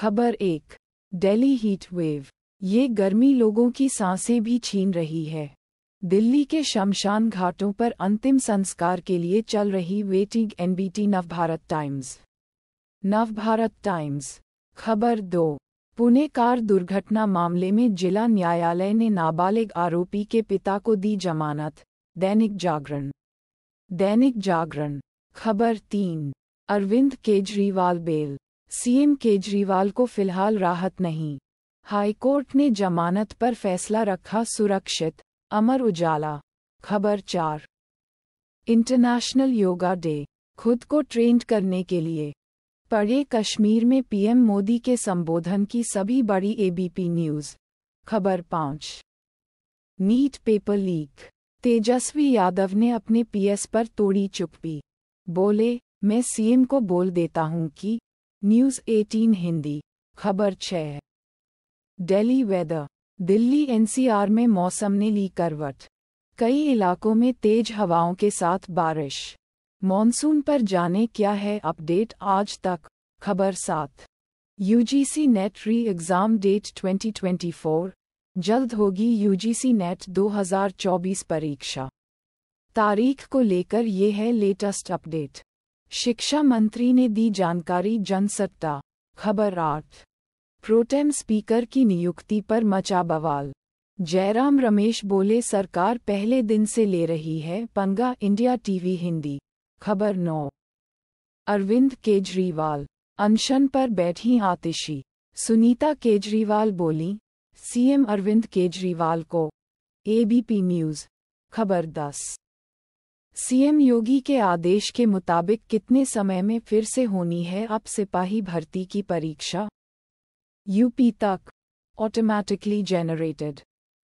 खबर एक Delhi heat wave ये गर्मी लोगों की सांसें भी छीन रही है दिल्ली के शमशान घाटों पर अंतिम संस्कार के लिए चल रही वेटिंग एनबीटी नवभारत टाइम्स नवभारत टाइम्स खबर दो पुणे कार दुर्घटना मामले में जिला न्यायालय ने नाबालिग आरोपी के पिता को दी जमानत दैनिक जागरण दैनिक जागरण खबर तीन अरविंद केजरीवाल बेल सीएम केजरीवाल को फिलहाल राहत नहीं हाईकोर्ट ने जमानत पर फैसला रखा सुरक्षित अमर उजाला खबर चार इंटरनेशनल योगा डे खुद को ट्रेंड करने के लिए पड़े कश्मीर में पीएम मोदी के संबोधन की सभी बड़ी एबीपी न्यूज खबर पाँच NEET paper leak Tejashwi Yadav ने अपने पीएस पर तोड़ी चुप्पी बोले मैं सीएम को बोल देता हूं कि न्यूज 18 हिंदी खबर छह दिल्ली वेदर दिल्ली एनसीआर में मौसम ने ली करवट कई इलाकों में तेज हवाओं के साथ बारिश मॉनसून पर जाने क्या है अपडेट आज तक खबर सात UGC NET re exam date 2024 जल्द होगी यूजीसी नेट 2024 परीक्षा तारीख को लेकर ये है लेटेस्ट अपडेट शिक्षा मंत्री ने दी जानकारी जनसत्ता खबर आठ प्रोटेम स्पीकर की नियुक्ति पर मचा बवाल जयराम रमेश बोले सरकार पहले दिन से ले रही है पंगा इंडिया टीवी हिंदी खबर नौ अरविंद केजरीवाल अनशन पर बैठी आतिशी सुनीता केजरीवाल बोली सीएम अरविंद केजरीवाल को एबीपी न्यूज़ खबर दस सीएम योगी के आदेश के मुताबिक कितने समय में फिर से होनी है अब सिपाही भर्ती की परीक्षा यूपी तक ऑटोमैटिकली जेनरेटेड